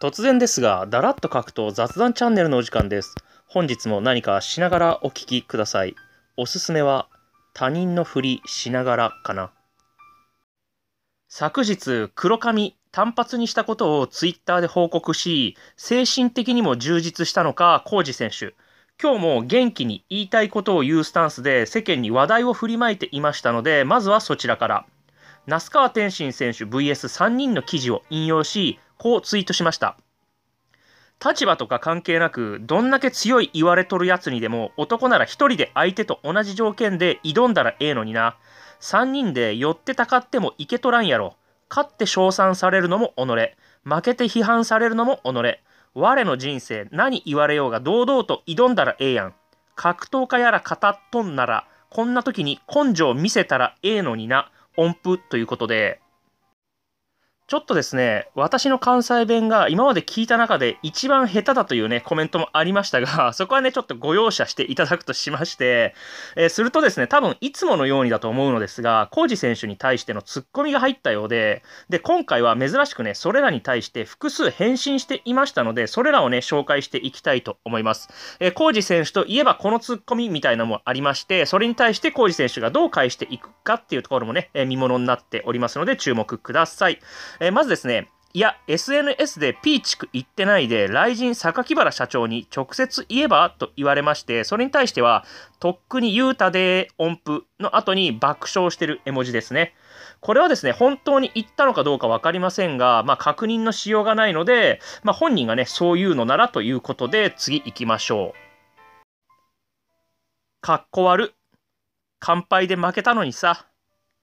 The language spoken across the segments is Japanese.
突然ですが、だらっと書くと雑談チャンネルのお時間です。本日も何かしながらお聞きください。おすすめは、他人のふりしながらかな。昨日、黒髪単発にしたことをツイッターで報告し、精神的にも充実したのか、コージ選手。今日も元気に言いたいことを言うスタンスで世間に話題を振りまいていましたので、まずはそちらから。那須川天心選手 VS3 人の記事を引用し、こうツイートしました。立場とか関係なく、どんだけ強い言われとるやつにでも、男なら一人で相手と同じ条件で挑んだらええのにな。三人で寄ってたかってもいけとらんやろ。勝って称賛されるのも己。負けて批判されるのも己。我の人生、何言われようが堂々と挑んだらええやん。格闘家やら語っとんなら、こんな時に根性見せたらええのにな。音符ということで、ちょっとですね、私の関西弁が今まで聞いた中で一番下手だというね、コメントもありましたが、そこはね、ちょっとご容赦していただくとしまして、えー、するとですね、多分いつものようにだと思うのですが、コージ選手に対してのツッコミが入ったようで、で、今回は珍しくね、それらに対して複数返信していましたので、それらをね、紹介していきたいと思います。えー、コージ選手といえばこのツッコミみたいなのもありまして、それに対してコージ選手がどう返していくかっていうところもね、えー、見ものになっておりますので、注目ください。えー、まずですね、いや、SNS でピーチク行ってないで、雷神榊原社長に直接言えばと言われまして、それに対しては、とっくに言うたで音符の後に爆笑してる絵文字ですね。これはですね、本当に言ったのかどうか分かりませんが、まあ、確認のしようがないので、まあ、本人がね、そういうのならということで、次行きましょう。かっこ悪。乾杯で負けたのにさ。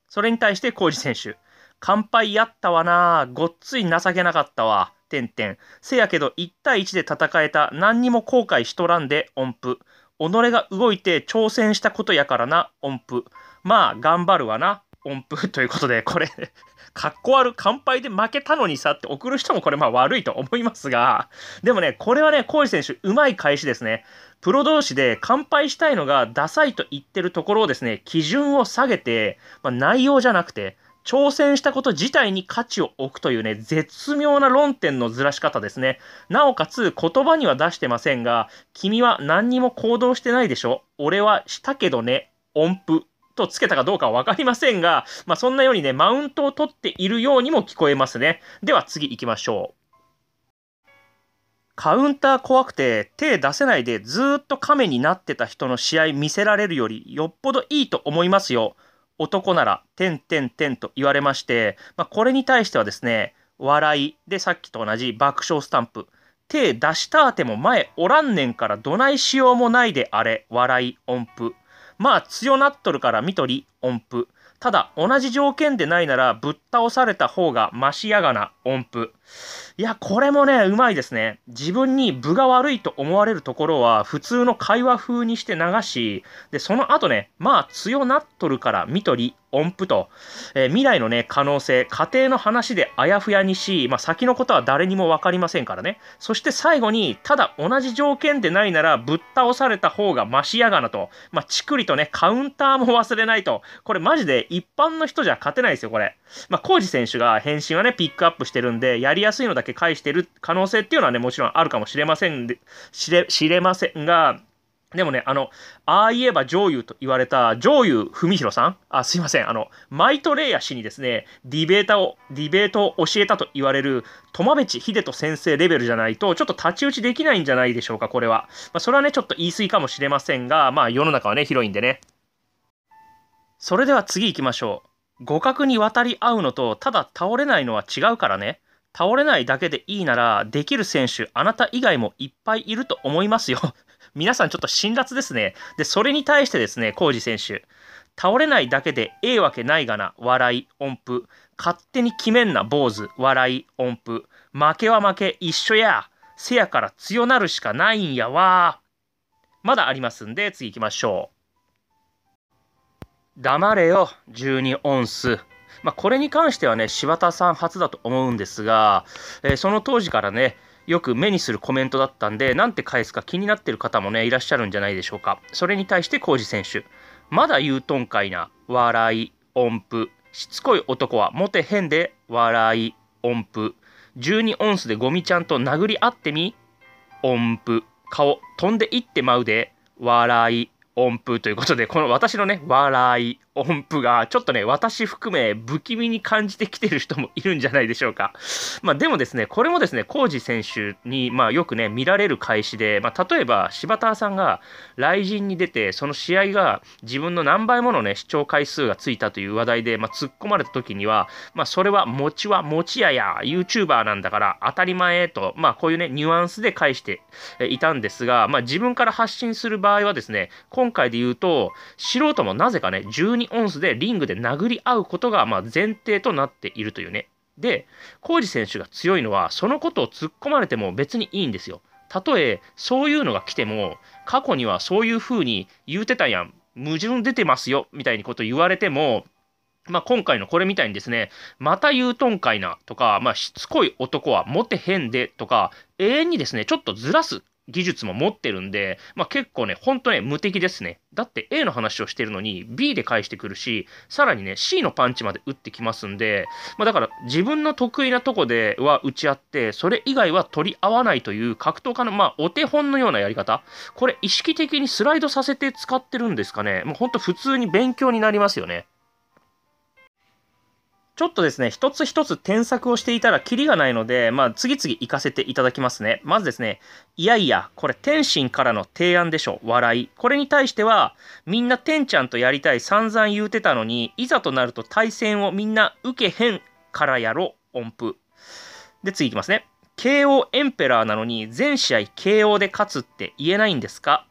それに対して、浩二選手。乾杯やったわなごっつい情けなかったわ。てんてん。せやけど1対1で戦えた何にも後悔しとらんで音符。己が動いて挑戦したことやからな音符。まあ頑張るわな音符。ということでこれかっこ悪乾杯で負けたのにさって送る人もこれまあ悪いと思いますが、でもね、これはね、コー選手、うまい返しですね。プロ同士で乾杯したいのがダサいと言ってるところをですね、基準を下げて、まあ、内容じゃなくて、挑戦したこと自体に価値を置くというね、絶妙な論点のずらし方ですね。なおかつ、言葉には出してませんが、君は何にも行動してないでしょ俺はしたけどね、音符。とつけたかどうかは分かりませんが、まあ、そんなようにね、マウントを取っているようにも聞こえますね。では次行きましょう。カウンター怖くて手出せないでずっと亀になってた人の試合見せられるよりよっぽどいいと思いますよ。男なら、てんてんてんと言われまして、まあ、これに対してはですね、笑いでさっきと同じ爆笑スタンプ、手出したあても前おらんねんからどないしようもないであれ、笑い音符。まあ強なっとるから見とり音符。ただ同じ条件でないならぶっ倒された方がマシやがな音符いやこれもねうまいですね自分に分が悪いと思われるところは普通の会話風にして流しでその後ねまあ強なっとるから見とり音符と、えー、未来のね、可能性、家庭の話であやふやにし、まあ、先のことは誰にも分かりませんからね。そして最後に、ただ同じ条件でないならぶっ倒された方がマシやがなと、まあ、ちくりとね、カウンターも忘れないと、これマジで一般の人じゃ勝てないですよ、これ。まあ、コージ選手が返信はね、ピックアップしてるんで、やりやすいのだけ返してる可能性っていうのはね、もちろんあるかもしれませんで、しれ、しれませんが、でもね、あの、ああ言えば上優と言われた上優文弘さん、あ、すいません、あの、マイトレイヤ氏にですね、ディベータを、ディベートを教えたと言われる、友淵秀人先生レベルじゃないと、ちょっと太刀打ちできないんじゃないでしょうか、これは。まあ、それはね、ちょっと言い過ぎかもしれませんが、まあ、世の中はね、広いんでね。それでは次行きましょう。互角に渡り合うのと、ただ倒れないのは違うからね。倒れないだけでいいならできる選手あなた以外もいっぱいいると思いますよ皆さんちょっと辛辣ですね。で、それに対してですね、ージ選手、倒れないだけでええわけないがな、笑い、音符、勝手に決めんな、坊主、笑い、音符、負けは負け、一緒や、せやから強なるしかないんやわ。まだありますんで、次行きましょう。黙れよ、12オンス。まあ、これに関してはね、柴田さん初だと思うんですが、えー、その当時からね、よく目にするコメントだったんで、なんて返すか気になってる方もね、いらっしゃるんじゃないでしょうか。それに対して浩二選手、まだ言うとんかいな、笑い、音符、しつこい男はモテへんで、笑い、音符、12オンスでゴミちゃんと殴り合ってみ、音符、顔、飛んでいってまうで、笑い、音符ということで、この私のね、笑い、音符がちょっとね私含め不気味に感じてきてる人もいるんじゃないでしょうか、まあ、でもですねこれもですね浩ジ選手に、まあ、よくね見られる開始で、まあ、例えば柴田さんが来陣に出てその試合が自分の何倍ものね視聴回数がついたという話題で、まあ、突っ込まれた時には、まあ、それは餅は餅やや YouTuber なんだから当たり前と、まあ、こういうねニュアンスで返していたんですが、まあ、自分から発信する場合はですね今回で言うと素人もなぜかね12 12オンスでリングで殴り合うことがま前提となっているというね。で、浩二選手が強いのは、そのことを突っ込まれても別にいいんですよ。たとえそういうのが来ても、過去にはそういうふうに言うてたやん、矛盾出てますよみたいなこと言われても、まあ、今回のこれみたいにですね、また言うとんかいなとか、まあ、しつこい男はモテへんでとか、永遠にですね、ちょっとずらす技術も持ってるんで、まあ、結構ね、本当ね、無敵ですね。だって A の話をしてるのに B で返してくるし、さらにね、C のパンチまで打ってきますんで、まあ、だから自分の得意なとこでは打ち合って、それ以外は取り合わないという格闘家の、まあ、お手本のようなやり方。これ意識的にスライドさせて使ってるんですかね。もう本当普通に勉強になりますよね。ちょっとですね、一つ一つ添削をしていたらキリがないので、まあ、次々行かせていただきますね。まずですね、いやいや、これ天心からの提案でしょ、笑い。これに対しては、みんな天ちゃんとやりたい散々言うてたのに、いざとなると対戦をみんな受けへんからやろ、音符。で、次行きますね。KO エンペラーなのに、全試合 KO で勝つって言えないんですか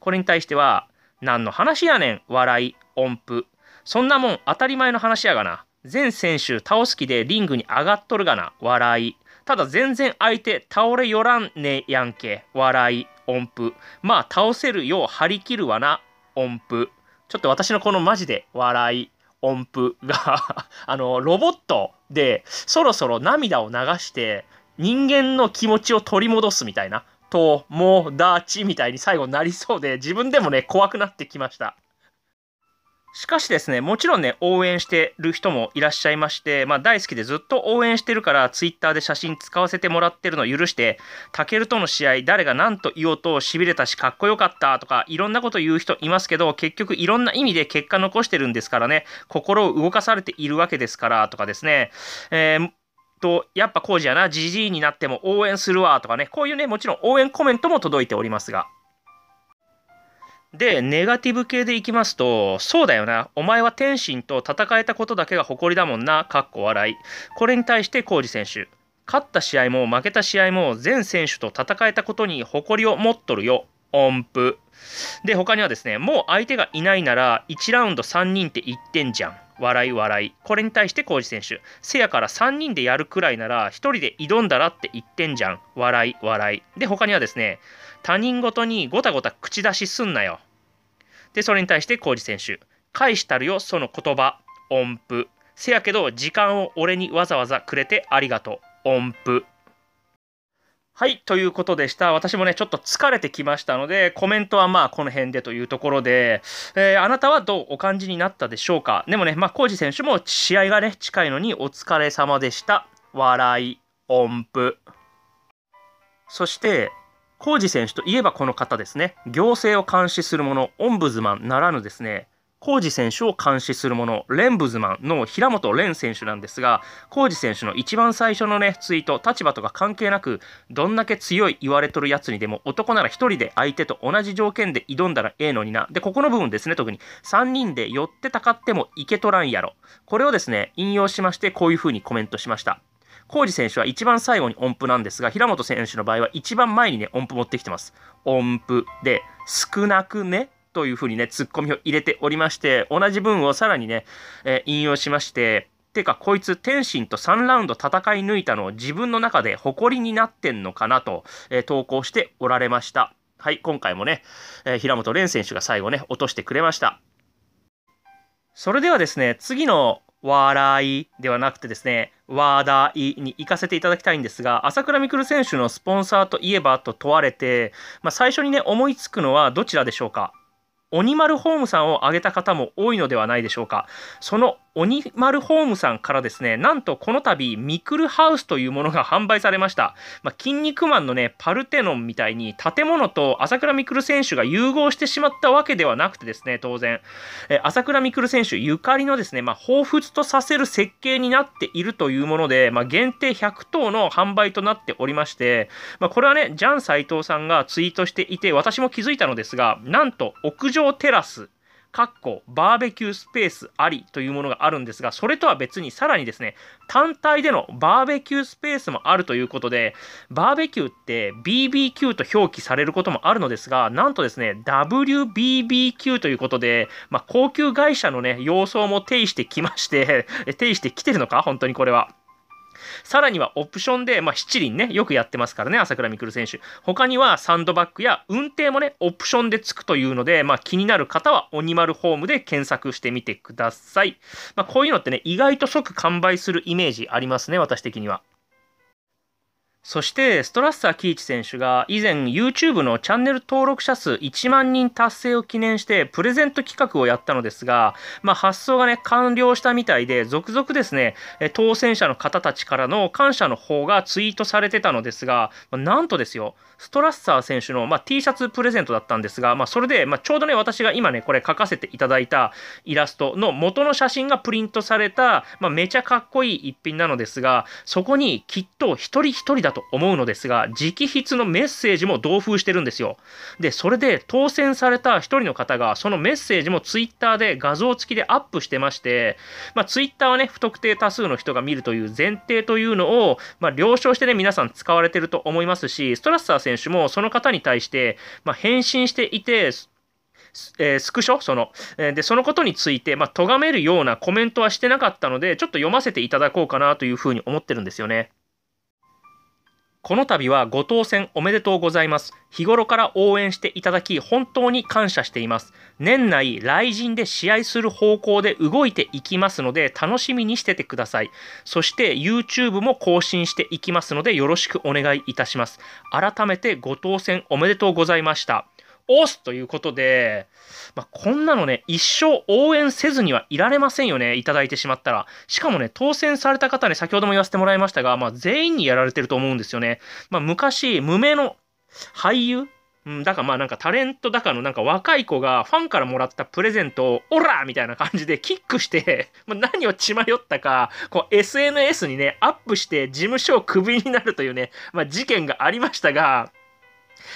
これに対しては、何の話やねん、笑い、音符。そんなもん当たり前の話やがな。全選手倒す気でリングに上がっとるがな笑いただ全然相手倒れよらんねやんけ笑い音符まあ倒せるよう張り切るわな音符ちょっと私のこのマジで笑い音符が あのロボットでそろそろ涙を流して人間の気持ちを取り戻すみたいな友達みたいに最後なりそうで自分でもね怖くなってきました。しかしですね、もちろんね、応援してる人もいらっしゃいまして、まあ、大好きでずっと応援してるから、ツイッターで写真使わせてもらってるのを許して、タケルとの試合、誰が何と言おうと、しびれたし、かっこよかったとか、いろんなこと言う人いますけど、結局いろんな意味で結果残してるんですからね、心を動かされているわけですからとかですね、えーと、やっぱこうじやな、じじいになっても応援するわとかね、こういうね、もちろん応援コメントも届いておりますが。で、ネガティブ系でいきますと、そうだよな、お前は天心と戦えたことだけが誇りだもんな、かっこ笑い。これに対して浩二選手、勝った試合も負けた試合も全選手と戦えたことに誇りを持っとるよ、音符。で、他にはですね、もう相手がいないなら1ラウンド3人って言ってんじゃん。笑い笑い。これに対して浩二選手、せやから3人でやるくらいなら1人で挑んだらって言ってんじゃん。笑い笑い。で、他にはですね、他人ごとにごたごた口出しすんなよ。でそれに対して浩二選手返したるよその言葉音符せやけど時間を俺にわざわざくれてありがとう音符はい、ということでした。私もね、ちょっと疲れてきましたので、コメントはまあ、この辺でというところで、えー、あなたはどうお感じになったでしょうかでもね、まあ、コージ選手も試合がね、近いのにお疲れ様でした。笑い、音符。そして、浩二選手といえばこの方ですね行政を監視する者オンブズマンならぬですね浩二選手を監視する者レンブズマンの平本蓮選手なんですが浩二選手の一番最初のねツイート立場とか関係なくどんだけ強い言われとるやつにでも男なら1人で相手と同じ条件で挑んだらええのになでここの部分ですね特に3人で寄ってたかってもいけとらんやろこれをですね引用しましてこういうふうにコメントしました。浩二選手は一番最後に音符なんですが、平本選手の場合は一番前にね、音符持ってきてます。音符で、少なくねというふうにね、ツッコミを入れておりまして、同じ文をさらにね、えー、引用しまして、てかこいつ天心と3ラウンド戦い抜いたのを自分の中で誇りになってんのかなと、えー、投稿しておられました。はい、今回もね、えー、平本蓮選手が最後ね、落としてくれました。それではですね、次の笑いではなくてですね、話題に行かせていただきたいんですが、朝倉未来選手のスポンサーといえばと問われて、まあ、最初にね、思いつくのはどちらでしょうか鬼丸ホームさんを挙げた方も多いのではないでしょうかその鬼丸ホームさんからですねなんとこの度ミクルハウスというものが販売されました、まあ、筋肉マンのねパルテノンみたいに建物と朝倉未来選手が融合してしまったわけではなくてですね当然、え朝倉未来選手ゆかりのですね、まあ、彷彿とさせる設計になっているというもので、まあ、限定100頭の販売となっておりまして、まこれはねジャン斎藤さんがツイートしていて私も気づいたのですがなんと屋上用テラスかっこバーベキュースペースありというものがあるんですがそれとは別にさらにですね単体でのバーベキュースペースもあるということでバーベキューって BBQ と表記されることもあるのですがなんとですね WBBQ ということで、まあ、高級会社のね様相も呈してきまして 呈してきてるのか本当にこれは。さらにはオプションで、まあ、七輪ね、よくやってますからね、朝倉未来選手。他にはサンドバッグや運転もね、オプションでつくというので、まあ、気になる方は、オニマルホームで検索してみてください。まあ、こういうのってね、意外と即完売するイメージありますね、私的には。そしてストラッサー喜一選手が以前 YouTube のチャンネル登録者数1万人達成を記念してプレゼント企画をやったのですが、まあ、発送がね完了したみたいで続々ですね当選者の方たちからの感謝の方がツイートされてたのですが、まあ、なんとですよストラッサー選手の、まあ、T シャツプレゼントだったんですが、まあ、それで、まあ、ちょうどね私が今ねこれ書かせていただいたイラストの元の写真がプリントされた、まあ、めちゃかっこいい一品なのですがそこにきっと一人一人だとと思うのですが直筆のメッセージも同封してるんですよでそれで当選された1人の方がそのメッセージも twitter で画像付きでアップしてまして、まあ、twitter はね不特定多数の人が見るという前提というのを、まあ、了承してね皆さん使われてると思いますしストラッサー選手もその方に対して、まあ、返信していてえー、スクショその、えー、で、そのことについて、まあ、咎めるようなコメントはしてなかったので、ちょっと読ませていただこうかなというふうに思ってるんですよね。この度はご当選おめでとうございます。日頃から応援していただき、本当に感謝しています。年内、来陣で試合する方向で動いていきますので、楽しみにしててください。そして、YouTube も更新していきますので、よろしくお願いいたします。改めてご当選おめでとうございました。押すということで、まあ、こんなのね、一生応援せずにはいられませんよね、いただいてしまったら。しかもね、当選された方ね、先ほども言わせてもらいましたが、まあ、全員にやられてると思うんですよね。まあ、昔、無名の俳優うん、だからまあなんかタレントだからのなんか若い子がファンからもらったプレゼントをオラみたいな感じでキックしてま何を血迷ったかこう SNS にねアップして事務所をクビになるというね、まあ、事件がありましたが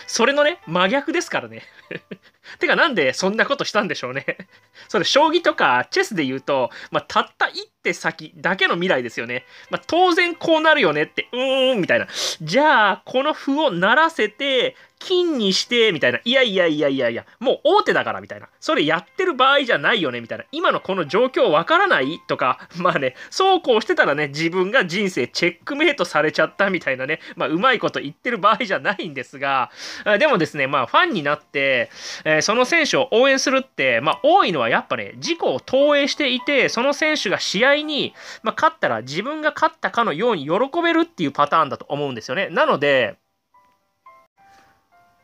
それのね、真逆ですからね。てか、なんでそんなことしたんでしょうね。それ、将棋とかチェスで言うと、まあ、たった一手先だけの未来ですよね。まあ、当然こうなるよねって、うーん、みたいな。じゃあ、この歩を鳴らせて、金にしてみたいないやいやいやいやいやもう大手だからみたいなそれやってる場合じゃないよねみたいな今のこの状況わからないとかまあねそうこうしてたらね自分が人生チェックメイトされちゃったみたいなねまあうまいこと言ってる場合じゃないんですがでもですねまあファンになって、えー、その選手を応援するってまあ多いのはやっぱね自己を投影していてその選手が試合に、まあ、勝ったら自分が勝ったかのように喜べるっていうパターンだと思うんですよねなので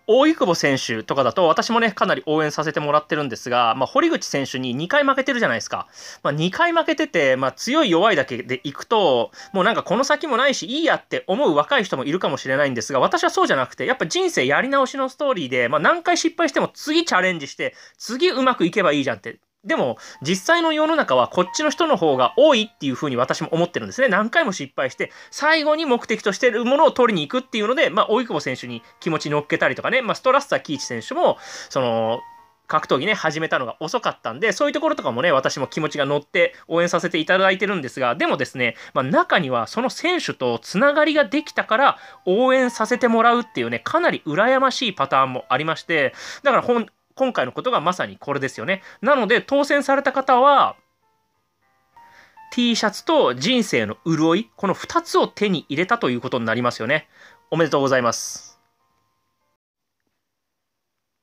大久保選手とかだと、私もね、かなり応援させてもらってるんですが、まあ、堀口選手に2回負けてるじゃないですか。まあ、2回負けてて、まあ、強い弱いだけでいくと、もうなんかこの先もないし、いいやって思う若い人もいるかもしれないんですが、私はそうじゃなくて、やっぱ人生やり直しのストーリーで、まあ、何回失敗しても次チャレンジして、次うまくいけばいいじゃんって、でも、実際の世の中はこっちの人の方が多いっていうふうに私も思ってるんですね。何回も失敗して、最後に目的としてるものを取りに行くっていうので、まあ、大久保選手に気持ち乗っけたりとかね、まあ、ストラッサー・キーチ選手も、その、格闘技ね、始めたのが遅かったんで、そういうところとかもね、私も気持ちが乗って応援させていただいてるんですが、でもですね、まあ、中にはその選手とつながりができたから応援させてもらうっていうね、かなり羨ましいパターンもありまして、だからほん今回のことがまさにこれですよね。なので、当選された方は、T シャツと人生の潤い、この2つを手に入れたということになりますよね。おめでとうございます。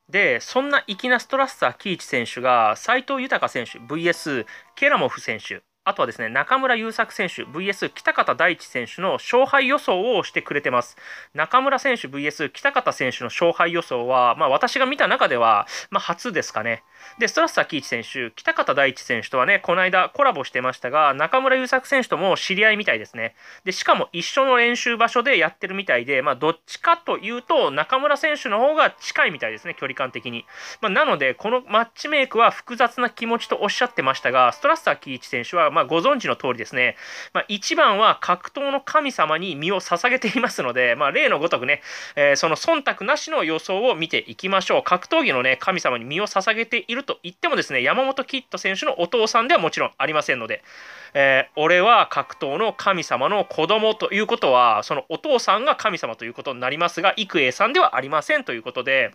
で、そんな粋なストラッサー・キーチ選手が、斎藤豊選手 VS ケラモフ選手あとはですね、中村優作選手 VS 北方大地選手の勝敗予想をしてくれてます。中村選手 VS 北方選手の勝敗予想は、まあ、私が見た中では、まあ、初ですかね。で、ストラスターイチ選手、北方大地選手とはね、この間コラボしてましたが、中村優作選手とも知り合いみたいですね。で、しかも一緒の練習場所でやってるみたいで、まあ、どっちかというと、中村選手の方が近いみたいですね、距離感的に。まなので、このマッチメイクは複雑な気持ちとおっしゃってましたが、ストラスターイチ選手は、まあ、ご存知の通りですね、まあ、一番は格闘の神様に身を捧げていますので、まあ、例のごとくね、えー、その忖度なしの予想を見ていきましょう。格闘技の、ね、神様に身を捧げていると言ってもですね、山本キッド選手のお父さんではもちろんありませんので、えー、俺は格闘の神様の子供ということは、そのお父さんが神様ということになりますが、幾栄さんではありませんということで、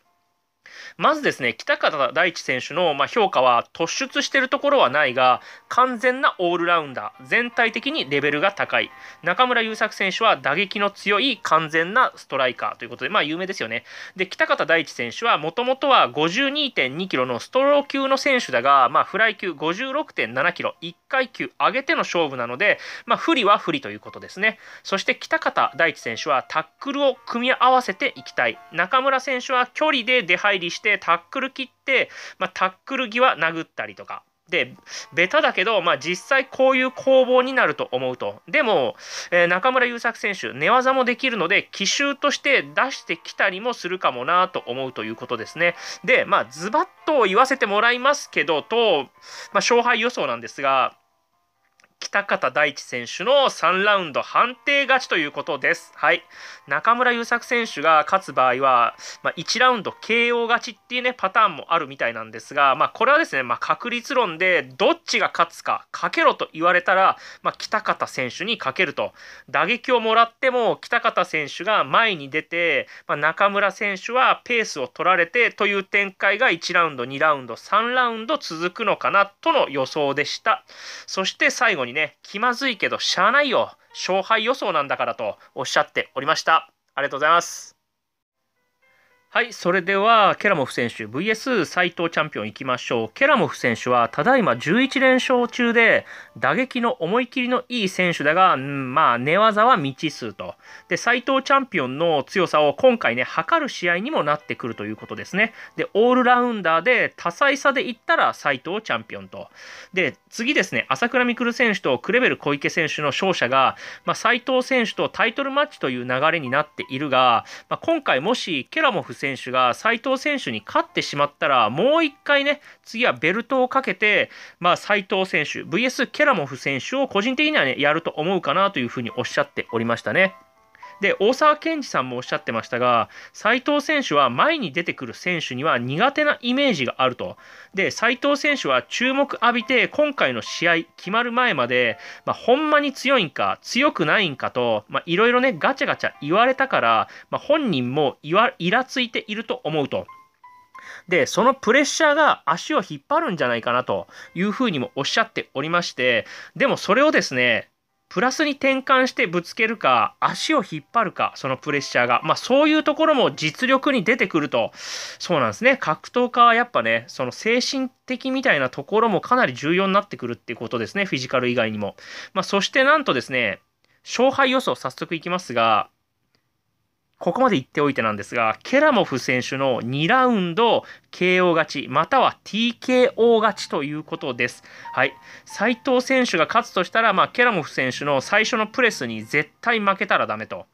まずですね、北方大地選手のま評価は突出しているところはないが、完全なオールラウンダー、全体的にレベルが高い。中村優作選手は打撃の強い完全なストライカーということで、まあ有名ですよね。で、北方大地選手はもともとは52.2キロのストロー級の選手だが、まあ、フライ級56.7キロ、1階級上げての勝負なので、まあ、不利は不利ということですね。そして北方大地選手はタックルを組み合わせていきたい。中村選手は距離で出離してタックル切って、まあ、タックル際殴ったりとかでベタだけど、まあ、実際こういう攻防になると思うとでも、えー、中村優作選手寝技もできるので奇襲として出してきたりもするかもなと思うということですねでまあズバッと言わせてもらいますけどと、まあ、勝敗予想なんですが北方大地選手の3ラウンド判定勝ちということです。はい、中村優作選手が勝つ場合は、まあ、1ラウンド KO 勝ちっていうねパターンもあるみたいなんですが、まあ、これはですね、まあ、確率論でどっちが勝つかかけろと言われたら、まあ、北方選手にかけると打撃をもらっても北方選手が前に出て、まあ、中村選手はペースを取られてという展開が1ラウンド2ラウンド3ラウンド続くのかなとの予想でした。そして最後ににね、気まずいけどしゃあないよ。勝敗予想なんだからとおっしゃっておりました。ありがとうございます。はい、それではケラモフ選手 VS 斉藤チャンピオンいきましょう。ケラモフ選手はただいま11連勝中で打撃の思い切りのいい選手だが、うん、まあ寝技は未知数と。で、斉藤チャンピオンの強さを今回ね、測る試合にもなってくるということですね。で、オールラウンダーで多彩さでいったら斎藤チャンピオンと。で、次ですね、朝倉未来選手とクレベル小池選手の勝者が、まあ、斉藤選手とタイトルマッチという流れになっているが、まあ、今回もしケラモフ選手が斉藤選手に勝ってしまったらもう1回ね次はベルトをかけて、まあ、斉藤選手 VS ケラモフ選手を個人的にはねやると思うかなというふうにおっしゃっておりましたね。で大沢健二さんもおっしゃってましたが斉藤選手は前に出てくる選手には苦手なイメージがあるとで斉藤選手は注目浴びて今回の試合決まる前まで、まあ、ほんまに強いんか強くないんかといろいろねガチャガチャ言われたから、まあ、本人もいわイラついていると思うと。で、そのプレッシャーが足を引っ張るんじゃないかなというふうにもおっしゃっておりまして、でもそれをですね、プラスに転換してぶつけるか足を引っ張るかそのプレッシャーが、まあ、そういうところも実力に出てくるとそうなんですね格闘家はやっぱねその精神的みたいなところもかなり重要になってくるっていうことですねフィジカル以外にも、まあ、そしてなんとですね勝敗予想早速いきますがここまで言っておいてなんですが、ケラモフ選手の2ラウンド KO 勝ち、または TKO 勝ちということです。はい。斎藤選手が勝つとしたら、まあ、ケラモフ選手の最初のプレスに絶対負けたらダメと。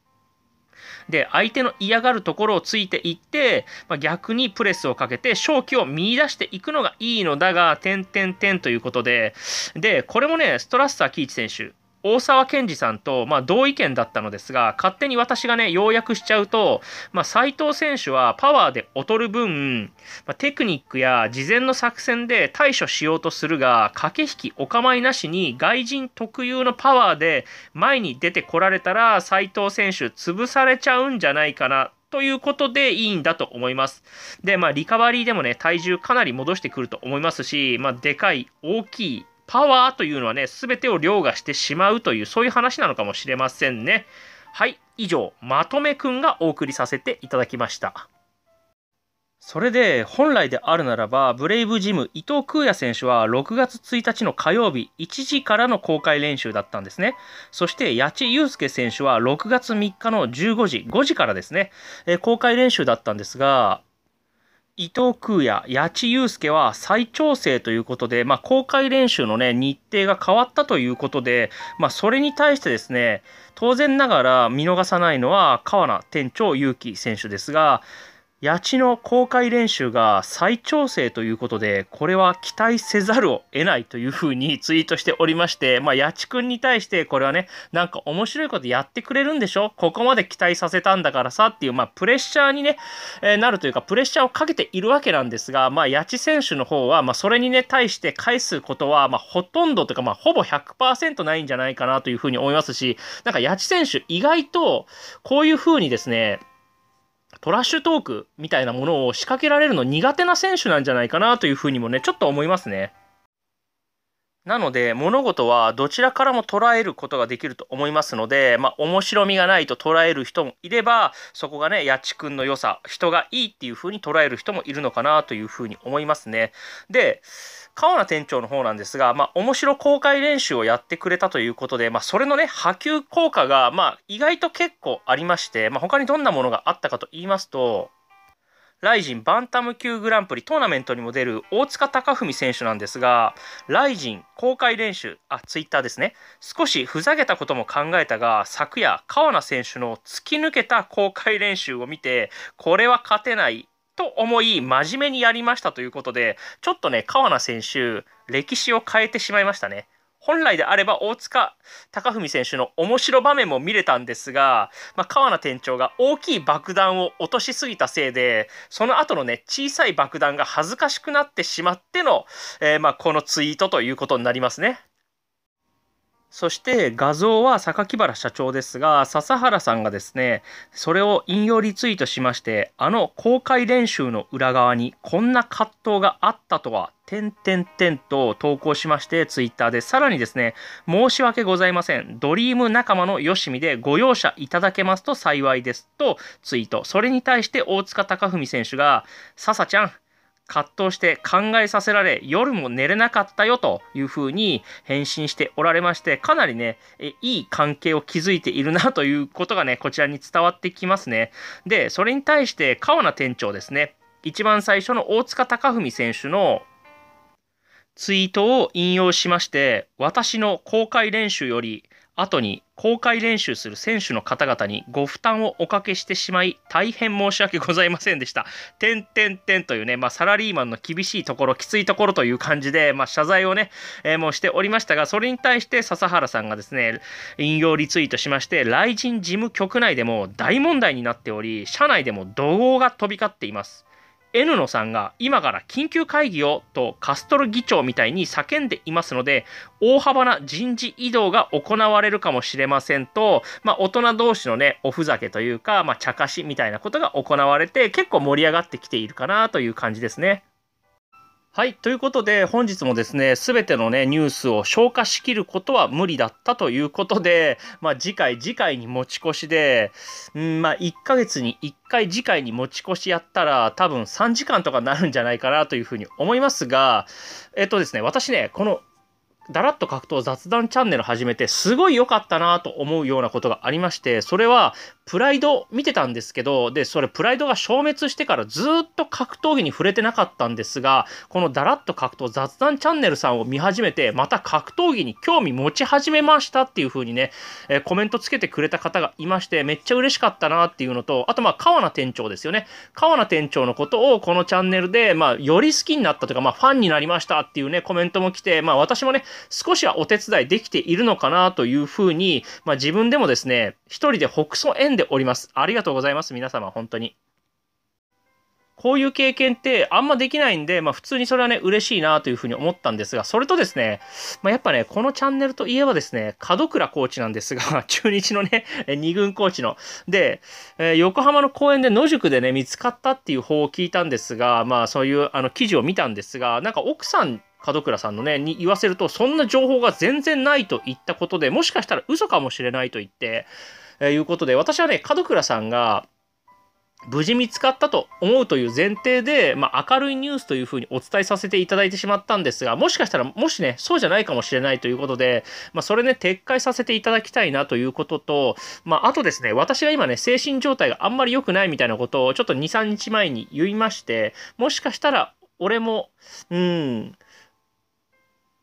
で、相手の嫌がるところをついていって、まあ、逆にプレスをかけて勝機を見出していくのがいいのだが、点点点ということで、で、これもね、ストラッサー・キーチ選手、大沢健二さんと、まあ、同意見だったのですが勝手に私がね要約しちゃうと、まあ、斉藤選手はパワーで劣る分、まあ、テクニックや事前の作戦で対処しようとするが駆け引きお構いなしに外人特有のパワーで前に出てこられたら斉藤選手潰されちゃうんじゃないかなということでいいんだと思います。で、まあ、リカバリーでもね、体重かなり戻してくると思いますし、まあ、でかい、大きい、パワーというのはね、全てを凌駕してしまうという、そういう話なのかもしれませんね。はい、以上、まとめくんがお送りさせていただきました。それで、本来であるならば、ブレイブジム、伊藤空也選手は6月1日の火曜日、1時からの公開練習だったんですね。そして、八千祐介選手は6月3日の15時、5時からですね、え公開練習だったんですが、伊藤空也、八千祐介は再調整ということで、まあ、公開練習の、ね、日程が変わったということで、まあ、それに対してですね、当然ながら見逃さないのは川名店長勇希選手ですが、八千の公開練習が再調整ということで、これは期待せざるを得ないというふうにツイートしておりまして、まあ、八千くんに対して、これはね、なんか面白いことやってくれるんでしょここまで期待させたんだからさっていう、まあ、プレッシャーにね、えー、なるというか、プレッシャーをかけているわけなんですが、まあ、八千選手の方は、まあ、それにね、対して返すことは、まあ、ほとんどというか、まあ、ほぼ100%ないんじゃないかなというふうに思いますし、なんか八千選手、意外と、こういうふうにですね、トラッシュトークみたいなものを仕掛けられるの苦手な選手なんじゃないかなというふうにもね、ちょっと思いますね。なので物事はどちらからも捉えることができると思いますので、まあ、面白みがないと捉える人もいればそこがね八千くんの良さ人がいいっていう風に捉える人もいるのかなという風に思いますね。で川名店長の方なんですが、まあ、面白公開練習をやってくれたということで、まあ、それのね波及効果が、まあ、意外と結構ありまして、まあ、他にどんなものがあったかと言いますとライジンバンタム級グランプリトーナメントにも出る大塚貴文選手なんですが、ライジン公開練習、あ、ツイッターですね、少しふざけたことも考えたが、昨夜、川名選手の突き抜けた公開練習を見て、これは勝てないと思い真面目にやりましたということでちょっとね川名選手歴史を変えてしまいましたね本来であれば大塚貴文選手の面白場面も見れたんですが、まあ、川名店長が大きい爆弾を落としすぎたせいでその後のね小さい爆弾が恥ずかしくなってしまっての、えー、まあこのツイートということになりますね。そして画像は榊原社長ですが笹原さんがですねそれを引用リツイートしましてあの公開練習の裏側にこんな葛藤があったとは点て点と投稿しましてツイッターでさらにですね申し訳ございませんドリーム仲間のよしみでご容赦いただけますと幸いですとツイートそれに対して大塚貴文選手が笹ちゃん葛藤して考えさせられ夜も寝れなかったよというふうに返信しておられましてかなりねいい関係を築いているなということがねこちらに伝わってきますねでそれに対して川名店長ですね一番最初の大塚貴文選手のツイートを引用しまして私の公開練習より後に公開練習する選手の方々にご負担をおかけしてしまい大変申し訳ございませんでした。てんてんてんというね、まあ、サラリーマンの厳しいところきついところという感じで、まあ、謝罪をね、えー、もうしておりましたがそれに対して笹原さんがですね引用リツイートしまして雷神事務局内でも大問題になっており社内でも怒号が飛び交っています。N 野さんが今から緊急会議をとカストロ議長みたいに叫んでいますので大幅な人事異動が行われるかもしれませんと、まあ、大人同士のねおふざけというか、まあ、茶化しみたいなことが行われて結構盛り上がってきているかなという感じですね。はい。ということで、本日もですね、すべてのね、ニュースを消化しきることは無理だったということで、まあ次回、次回に持ち越しで、んまあ1ヶ月に1回次回に持ち越しやったら、多分3時間とかなるんじゃないかなというふうに思いますが、えっとですね、私ね、このだらっと格闘雑談チャンネル始めてすごい良かったなと思うようなことがありまして、それはプライド見てたんですけど、で、それプライドが消滅してからずっと格闘技に触れてなかったんですが、このだらっと格闘雑談チャンネルさんを見始めて、また格闘技に興味持ち始めましたっていう風にね、えー、コメントつけてくれた方がいまして、めっちゃ嬉しかったなっていうのと、あとまあ、川名店長ですよね。川名店長のことをこのチャンネルで、まあ、より好きになったというか、まあ、ファンになりましたっていうね、コメントも来て、まあ、私もね、少しはお手伝いできているのかなという風に、まあ、自分でもですね、一人で北総園でおります。ありがとうございます、皆様、本当に。こういう経験ってあんまできないんで、まあ普通にそれはね、嬉しいなというふうに思ったんですが、それとですね、まあやっぱね、このチャンネルといえばですね、門倉コーチなんですが、中日のね、二軍コーチの。で、えー、横浜の公園で野宿でね、見つかったっていう方を聞いたんですが、まあそういうあの記事を見たんですが、なんか奥さん門倉さんのね、に言わせると、そんな情報が全然ないといったことでもしかしたら嘘かもしれないと言って、えいうことで私はね門倉さんが無事見つかったと思うという前提で、まあ、明るいニュースというふうにお伝えさせていただいてしまったんですがもしかしたらもしねそうじゃないかもしれないということで、まあ、それね撤回させていただきたいなということと、まあ、あとですね私が今ね精神状態があんまり良くないみたいなことをちょっと23日前に言いましてもしかしたら俺もうん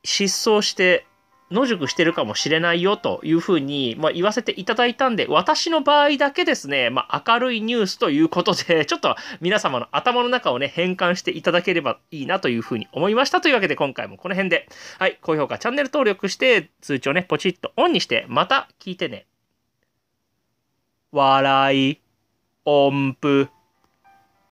失踪して野宿してるかもしれないよというふうに、まあ、言わせていただいたんで、私の場合だけですね、まあ、明るいニュースということで、ちょっと皆様の頭の中をね、変換していただければいいなというふうに思いましたというわけで、今回もこの辺で、はい、高評価、チャンネル登録して、通知をね、ポチッとオンにして、また聞いてね。笑い、音符。